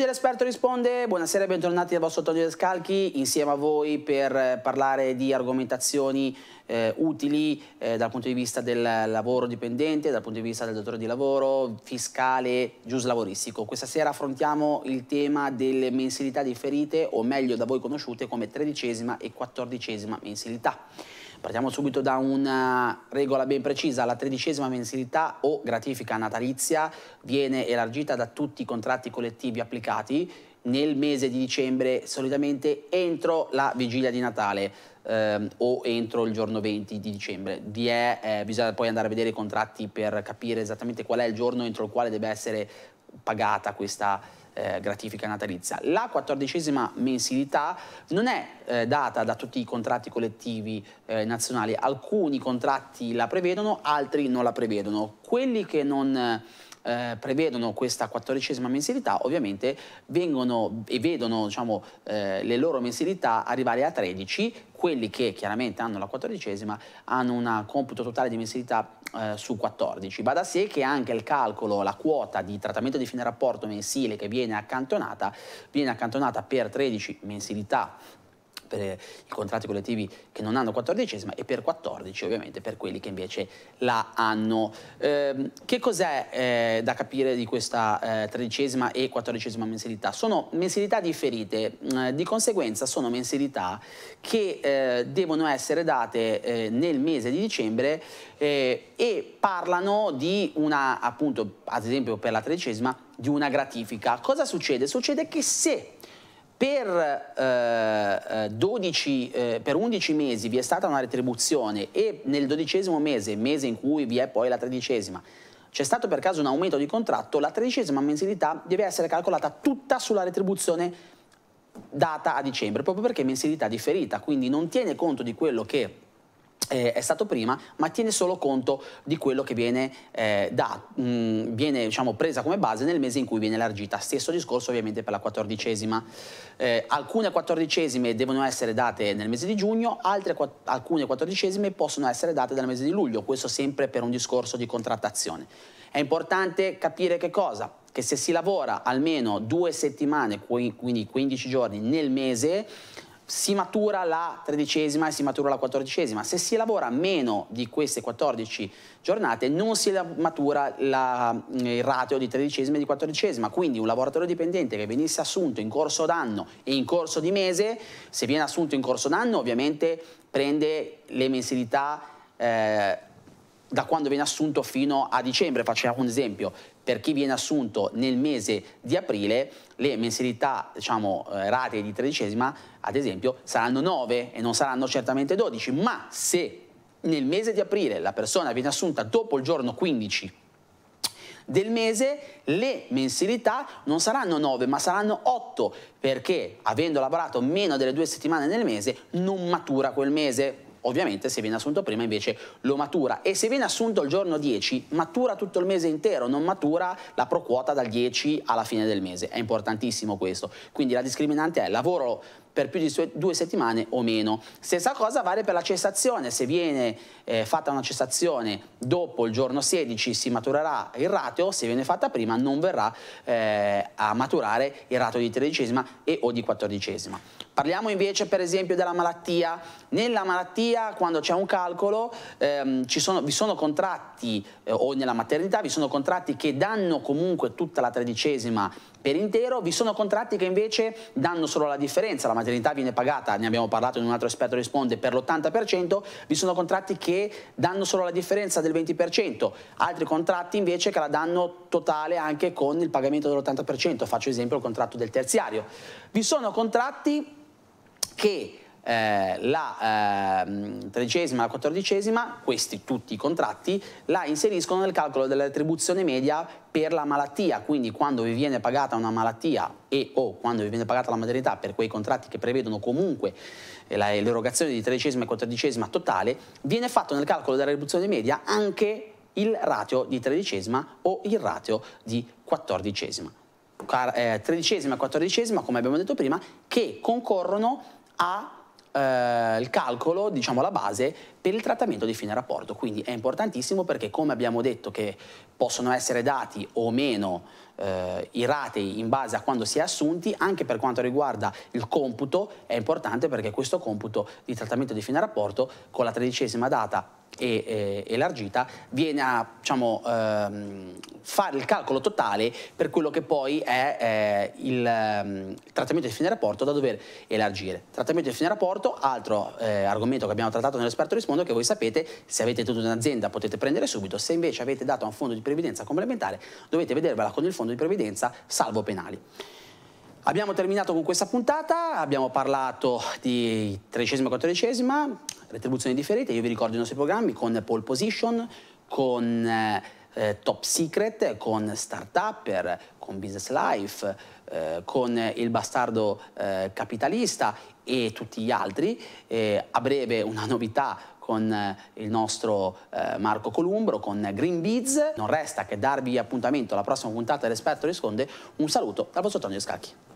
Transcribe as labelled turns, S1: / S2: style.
S1: Amici l'esperto risponde, buonasera e bentornati dal vostro Tonio Descalchi, insieme a voi per eh, parlare di argomentazioni eh, utili eh, dal punto di vista del lavoro dipendente, dal punto di vista del datore di lavoro, fiscale, giuslavoristico. Questa sera affrontiamo il tema delle mensilità differite, o meglio da voi conosciute come tredicesima e quattordicesima mensilità. Partiamo subito da una eh, regola ben precisa, la tredicesima mensilità o gratifica natalizia viene elargita da tutti i contratti collettivi applicati nel mese di dicembre solitamente entro la vigilia di Natale ehm, o entro il giorno 20 di dicembre. Vi è, eh, bisogna poi andare a vedere i contratti per capire esattamente qual è il giorno entro il quale deve essere pagata questa eh, gratifica natalizia. La quattordicesima mensilità non è eh, data da tutti i contratti collettivi eh, nazionali, alcuni contratti la prevedono, altri non la prevedono. Quelli che non eh, prevedono questa quattordicesima mensilità ovviamente vengono e vedono diciamo, eh, le loro mensilità arrivare a 13, quelli che chiaramente hanno la quattordicesima hanno un computo totale di mensilità eh, su 14. Va da sé che anche il calcolo, la quota di trattamento di fine rapporto mensile che viene accantonata, viene accantonata per 13 mensilità per eh, i contratti collettivi che non hanno 14 e per 14 ovviamente per quelli che invece la hanno. Eh, che cos'è eh, da capire di questa eh, tredicesima e quattordicesima mensilità? Sono mensilità differite, mm, di conseguenza sono mensilità che eh, devono essere date eh, nel mese di dicembre e parlano di una, appunto, ad esempio per la tredicesima, di una gratifica. Cosa succede? Succede che se per, eh, 12, eh, eh, per, 11 mesi vi è stata una retribuzione e nel dodicesimo mese, mese in cui vi è poi la tredicesima, c'è stato per caso un aumento di contratto, la tredicesima mensilità deve essere calcolata tutta sulla retribuzione data a dicembre, proprio perché è mensilità differita, quindi non tiene conto di quello che eh, è stato prima, ma tiene solo conto di quello che viene, eh, da, mh, mm, viene diciamo, presa come base nel mese in cui viene elargita. Stesso discorso ovviamente per la quattordicesima. Eh, alcune quattordicesime devono essere date nel mese di giugno, altre alcune quattordicesime possono essere date nel mese di luglio, questo sempre per un discorso di contrattazione. È importante capire che cosa? Che se si lavora almeno due settimane, quindi 15 giorni nel mese, si matura la tredicesima e si matura la quattordicesima. Se si lavora meno di queste 14 giornate non si matura la, mm, il ratio di tredicesima e di quattordicesima, quindi un lavoratore dipendente che venisse assunto in corso d'anno e in corso di mese, se viene assunto in corso d'anno ovviamente prende le mensilità eh, da quando viene assunto fino a dicembre, facciamo un esempio per chi viene assunto nel mese di aprile le mensilità, diciamo, eh, rate di tredicesima, ad esempio, saranno 9 e non saranno certamente 12, ma se nel mese di aprile la persona viene assunta dopo il giorno 15 del mese le mensilità non saranno 9 ma saranno 8 perché avendo lavorato meno delle due settimane nel mese non matura quel mese Ovviamente se viene assunto prima invece lo matura e se viene assunto il giorno 10 matura tutto il mese intero, non matura la pro quota dal 10 alla fine del mese. È importantissimo questo. Quindi la discriminante è lavoro per più di due settimane o meno. Stessa cosa vale per la cessazione, se viene eh, fatta una cessazione dopo il giorno 16 si maturerà il rateo, se viene fatta prima non verrà eh, a maturare il rateo di tredicesima e o di quattordicesima. Parliamo invece per esempio della malattia, nella malattia quando c'è un calcolo ehm, sono, vi sono contratti eh, o nella maternità vi sono contratti che danno comunque tutta la tredicesima per intero, vi sono contratti che invece danno solo la differenza, la maternità viene pagata, ne abbiamo parlato in un altro esperto risponde, per l'80%, vi sono contratti che danno solo la differenza del 20%, altri contratti invece che la danno totale anche con il pagamento dell'80%, faccio esempio il contratto del terziario. Vi sono contratti che eh, la eh, tredicesima e la quattordicesima, questi tutti i contratti, la inseriscono nel calcolo della retribuzione media per la malattia, quindi quando vi viene pagata una malattia e o quando vi viene pagata la maternità per quei contratti che prevedono comunque eh, l'erogazione di tredicesima e quattordicesima totale, viene fatto nel calcolo della retribuzione media anche il ratio di tredicesima o il ratio di quattordicesima. Eh, tredicesima e quattordicesima, come abbiamo detto prima, che concorrono a eh, il calcolo, diciamo la base, per il trattamento di fine rapporto. Quindi è importantissimo perché come abbiamo detto che possono essere dati o meno eh, i ratei in base a quando si è assunti, anche per quanto riguarda il computo è importante perché questo computo di trattamento di fine rapporto con la tredicesima data e eh, elargita, viene a diciamo, ehm, fare il calcolo totale per quello che poi è eh, il ehm, trattamento di fine rapporto da dover elargire. Trattamento di fine rapporto, altro eh, argomento che abbiamo trattato nell'esperto rispondo, che voi sapete, se avete tutta un'azienda potete prendere subito, se invece avete dato a un fondo di previdenza complementare dovete vedervela con il fondo di previdenza salvo penali. Abbiamo terminato con questa puntata, abbiamo parlato di tredicesima e quattordicesima, retribuzioni differite. Io vi ricordo i nostri programmi con Pole Position, con eh, eh, Top Secret, con Startupper, con Business Life, eh, con Il Bastardo eh, Capitalista e tutti gli altri. a breve una novità con eh, il nostro eh, Marco Columbro, con Green Beads. Non resta che darvi appuntamento alla prossima puntata dell'Esperto Risconde. Un saluto dal vostro Tonio Scacchi.